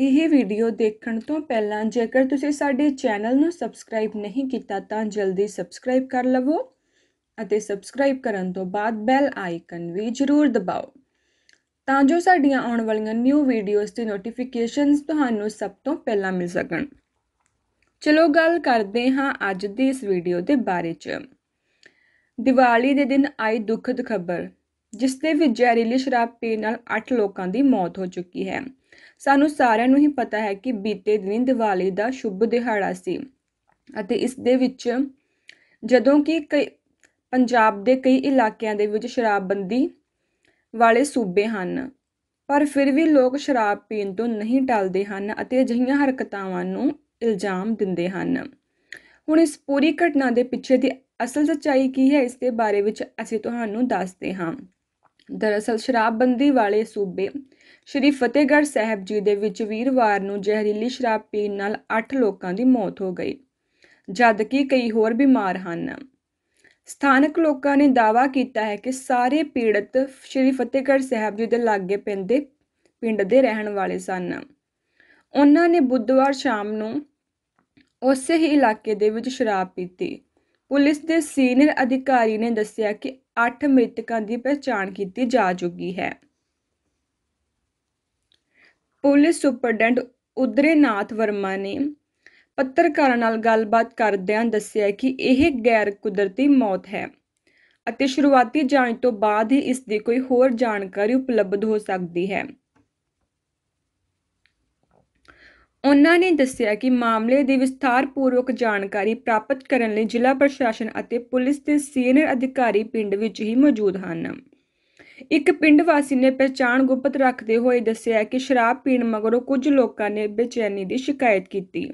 ਇਹ ਵੀਡੀਓ ਦੇਖਣ ਤੋਂ ਪਹਿਲਾਂ ਜੇਕਰ ਤੁਸੀਂ ਸਾਡੇ ਚੈਨਲ ਨੂੰ ਸਬਸਕ੍ਰਾਈਬ ਨਹੀਂ ਕੀਤਾ ਤਾਂ ਜਲਦੀ ਸਬਸਕ੍ਰਾਈਬ ਕਰ ਲਵੋ ਅਤੇ ਸਬਸਕ੍ਰਾਈਬ ਕਰਨ ਤੋਂ ਬਾਅਦ ਬੈਲ ਆਈਕਨ ਵੀ ਜ਼ਰੂਰ ਦਬਾਓ ਤਾਂ ਜੋ ਸਾਡੀਆਂ ਆਉਣ ਵਾਲੀਆਂ ਨਿਊ ਵੀਡੀਓਜ਼ ਦੀ ਨੋਟੀਫਿਕੇਸ਼ਨਸ ਤੁਹਾਨੂੰ ਸਭ ਤੋਂ ਪਹਿਲਾਂ ਮਿਲ ਸਕਣ ਚਲੋ ਗੱਲ ਕਰਦੇ ਹਾਂ ਅੱਜ ਦੀ ਇਸ ਵੀਡੀਓ ਦੇ ਬਾਰੇ 'ਚ ਦੀਵਾਲੀ ਦੇ ਦਿਨ ਆਈ ਦੁਖਦ ਖਬਰ ਜਿਸ ਦੇ ਵਿੱਚ ਜ਼ਹਿਰੀਲੀ ਸ਼ਰਾਬ ਪੀਣ ਨਾਲ 8 ਲੋਕਾਂ ਦੀ ਮੌਤ ਹੋ ਚੁੱਕੀ ਹੈ ਸਾਨੂੰ ਸਾਰਿਆਂ ਨੂੰ ਹੀ ਪਤਾ ਹੈ ਕਿ ਬੀਤੇ ਦਿਨ ਦੀਵਾਲੀ ਦਾ ਸ਼ੁਭ ਦਿਹਾੜਾ ਸੀ ਅਤੇ ਇਸ ਦੇ ਵਿੱਚ ਜਦੋਂ ਕਿ ਕਈ ਪੰਜਾਬ ਦੇ ਕਈ ਇਲਾਕਿਆਂ ਦੇ ਵਿੱਚ ਸ਼ਰਾਬਬੰਦੀ ਵਾਲੇ ਸੂਬੇ ਹਨ ਪਰ ਫਿਰ ਵੀ ਲੋਕ ਸ਼ਰਾਬ ਪੀਣ ਤੋਂ ਨਹੀਂ ਟਲਦੇ ਹਨ ਅਤੇ ਅਜਿਹੀਆਂ ਹਰਕਤਾਵਾਂ ਨੂੰ ਇਲਜ਼ਾਮ ਦਿੰਦੇ ਹਨ ਹੁਣ ਇਸ ਪੂਰੀ ਘਟਨਾ ਦੇ ਪਿੱਛੇ ਦੀ ਅਸਲ ਸੱਚਾਈ ਕੀ ਹੈ ਇਸ ਦੇ ਬਾਰੇ ਵਿੱਚ ਅਸੀਂ ਤੁਹਾਨੂੰ ਦੱਸਦੇ ਹਾਂ ਦਰਅਸਲ ਸ਼ਰਾਬਬੰਦੀ ਵਾਲੇ ਸੂਬੇ ਸ਼੍ਰੀ ਫਤਿਹਗੜ੍ਹ ਸਾਹਿਬ ਜੀ ਦੇ ਵਿੱਚ ਵੀਰਵਾਰ ਨੂੰ ਜ਼ਹਿਰੀਲੀ ਸ਼ਰਾਬ ਪੀਣ ਨਾਲ 8 ਲੋਕਾਂ ਦੀ ਮੌਤ ਹੋ ਗਈ ਜਦਕਿ ਕਈ ਹੋਰ ਬਿਮਾਰ ਹਨ ਸਥਾਨਕ ਲੋਕਾਂ ਨੇ ਦਾਵਾ ਕੀਤਾ ਹੈ ਕਿ ਸਾਰੇ ਪੀੜਤ ਸ਼੍ਰੀ ਫਤਿਹਗੜ੍ਹ ਸਾਹਿਬ ਜੀ ਦੇ ਲਾਗੇ ਪੈਂਦੇ ਪਿੰਡ ਦੇ ਰਹਿਣ ਵਾਲੇ ਸਨ ਉਹਨਾਂ ਨੇ ਬੁੱਧਵਾਰ ਸ਼ਾਮ ਨੂੰ ਉਸੇ ਹੀ ਇਲਾਕੇ ਦੇ ਵਿੱਚ ਸ਼ਰਾਬ ਪੀਤੀ ਪੁਲਿਸ ਦੇ ਸੀਨੀਅਰ ਅਧਿਕਾਰੀ ਨੇ ਦੱਸਿਆ ਕਿ 8 ਮ੍ਰਿਤਕਾਂ ਦੀ ਪਛਾਣ ਕੀਤੀ ਜਾ ਚੁੱਕੀ ਹੈ ਪੁਲਿਸ ਸੁਪਰਡੈਂਟ ਉਦਰੇਨਾਥ ਵਰਮਾ ਨੇ ਪੱਤਰਕਾਰਾਂ ਨਾਲ ਗੱਲਬਾਤ ਕਰਦਿਆਂ ਦੱਸਿਆ ਕਿ ਇਹ ਗੈਰ ਕੁਦਰਤੀ ਮੌਤ ਹੈ ਅਤੇ ਸ਼ੁਰੂਆਤੀ ਜਾਂਚ ਤੋਂ ਬਾਅਦ ਹੀ ਇਸ ਦੀ ਕੋਈ ਹੋਰ ਜਾਣਕਾਰੀ ਉਪਲਬਧ ਹੋ ਸਕਦੀ ਹੈ ਉਨ੍ਹਾਂ ਨੇ ਦੱਸਿਆ ਕਿ ਮਾਮਲੇ ਦੀ ਵਿਸਥਾਰਪੂਰਵਕ ਜਾਣਕਾਰੀ ਪ੍ਰਾਪਤ ਕਰਨ ਲਈ ਜ਼ਿਲ੍ਹਾ ਪ੍ਰਸ਼ਾਸਨ ਅਤੇ ਪੁਲਿਸ ਦੇ ਸੀਨੀਅਰ ਅਧਿਕਾਰੀ ਪਿੰਡ ਵਿੱਚ ਹੀ ਮੌਜੂਦ ਹਨ ਇੱਕ ਪਿੰਡ ਵਾਸੀ ਨੇ ਪਛਾਣ ਗੁਪਤ ਰੱਖਦੇ ਹੋਏ ਦੱਸਿਆ ਕਿ ਸ਼ਰਾਬ ਪੀਣ ਮਗਰੋਂ ਕੁਝ ਲੋਕਾਂ ਨੇ ਬੇਚੈਨੀ ਦੀ ਸ਼ਿਕਾਇਤ ਕੀਤੀ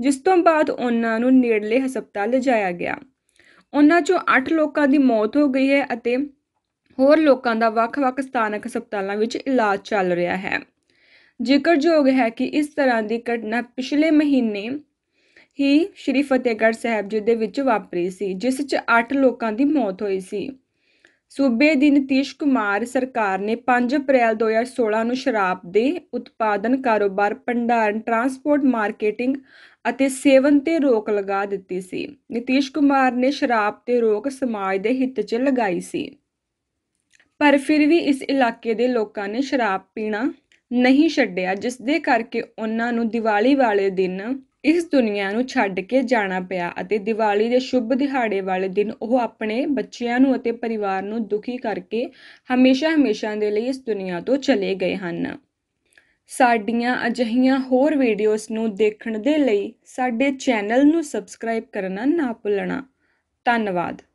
ਜਿਸ ਤੋਂ ਬਾਅਦ ਉਹਨਾਂ ਨੂੰ ਨੇੜਲੇ ਹਸਪਤਾਲ ਲਿਜਾਇਆ ਗਿਆ ਉਹਨਾਂ ਚੋਂ 8 ਲੋਕਾਂ ਦੀ ਮੌਤ ਹੋ ਗਈ ਹੈ ਅਤੇ ਹੋਰ ਲੋਕਾਂ ਦਾ ਵੱਖ-ਵੱਖ ਸਥਾਨਕ ਹਸਪਤਾਲਾਂ ਵਿੱਚ ਇਲਾਜ ਚੱਲ ਰਿਹਾ ਹੈ ਜ਼ਿਕਰਯੋਗ ਹੈ ਕਿ ਇਸ ਤਰ੍ਹਾਂ ਦੀ ਘਟਨਾ ਪਿਛਲੇ ਮਹੀਨੇ ਹੀ ਸ਼੍ਰੀ ਫਤਿਹਗੜ੍ਹ ਸਾਹਿਬ ਜੀ ਦੇ ਵਿੱਚ ਵਾਪਰੀ ਸੀ ਜਿਸ 'ਚ 8 ਲੋਕਾਂ ਦੀ ਮੌਤ ਹੋਈ ਸੀ ਸੂਬੇ ਦੀ ਨਿਤੀਸ਼ ਕੁਮਾਰ ਸਰਕਾਰ ਨੇ 5 ਅਪ੍ਰੈਲ 2016 ਨੂੰ ਸ਼ਰਾਬ ਦੇ ਉਤਪਾਦਨ ਕਾਰੋਬਾਰ ਭੰਡਾਰਨ ਟਰਾਂਸਪੋਰਟ ਮਾਰਕੀਟਿੰਗ ਅਤੇ ਸੇਵਨ ਤੇ ਰੋਕ ਲਗਾ ਦਿੱਤੀ ਸੀ ਨਿਤੀਸ਼ ਕੁਮਾਰ ਨੇ ਸ਼ਰਾਬ ਤੇ ਰੋਕ ਸਮਾਜ ਦੇ ਹਿੱਤ 'ਚ ਲਗਾਈ ਸੀ ਪਰ ਫਿਰ ਵੀ ਇਸ ਇਲਾਕੇ ਦੇ ਲੋਕਾਂ ਨੇ ਸ਼ਰਾਬ ਪੀਣਾ ਨਹੀਂ ਛੱਡਿਆ ਜਿਸ ਦੇ ਕਰਕੇ ਉਹਨਾਂ ਨੂੰ ਦੀਵਾਲੀ ਵਾਲੇ ਦਿਨ ਇਸ ਦੁਨੀਆ ਨੂੰ ਛੱਡ ਕੇ ਜਾਣਾ ਪਿਆ ਅਤੇ ਦੀਵਾਲੀ ਦੇ ਸ਼ੁਭ ਦਿਹਾੜੇ ਵਾਲੇ ਦਿਨ ਉਹ ਆਪਣੇ ਬੱਚਿਆਂ ਨੂੰ ਅਤੇ ਪਰਿਵਾਰ ਨੂੰ ਦੁਖੀ ਕਰਕੇ ਹਮੇਸ਼ਾ ਹਮੇਸ਼ਾ ਦੇ ਲਈ ਇਸ ਦੁਨੀਆ ਤੋਂ ਚਲੇ ਗਏ ਹਨ ਸਾਡੀਆਂ ਅਜਹੀਆਂ ਹੋਰ ਵੀਡੀਓਜ਼ ਨੂੰ ਦੇਖਣ ਦੇ ਲਈ ਸਾਡੇ ਚੈਨਲ ਨੂੰ ਸਬਸਕ੍ਰਾਈਬ ਕਰਨਾ ਨਾ ਭੁੱਲਣਾ ਧੰਨਵਾਦ